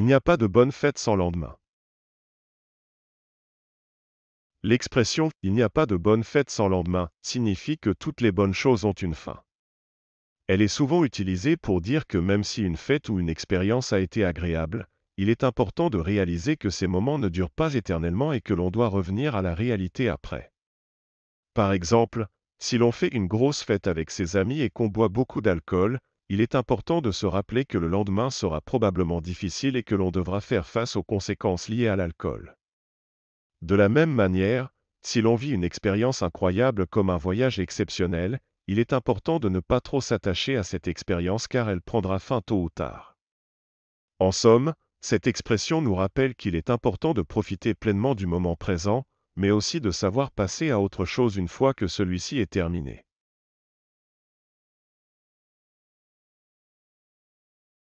Il n'y a pas de bonne fête sans lendemain. L'expression Il n'y a pas de bonne fête sans lendemain signifie que toutes les bonnes choses ont une fin. Elle est souvent utilisée pour dire que même si une fête ou une expérience a été agréable, il est important de réaliser que ces moments ne durent pas éternellement et que l'on doit revenir à la réalité après. Par exemple, si l'on fait une grosse fête avec ses amis et qu'on boit beaucoup d'alcool, il est important de se rappeler que le lendemain sera probablement difficile et que l'on devra faire face aux conséquences liées à l'alcool. De la même manière, si l'on vit une expérience incroyable comme un voyage exceptionnel, il est important de ne pas trop s'attacher à cette expérience car elle prendra fin tôt ou tard. En somme, cette expression nous rappelle qu'il est important de profiter pleinement du moment présent, mais aussi de savoir passer à autre chose une fois que celui-ci est terminé.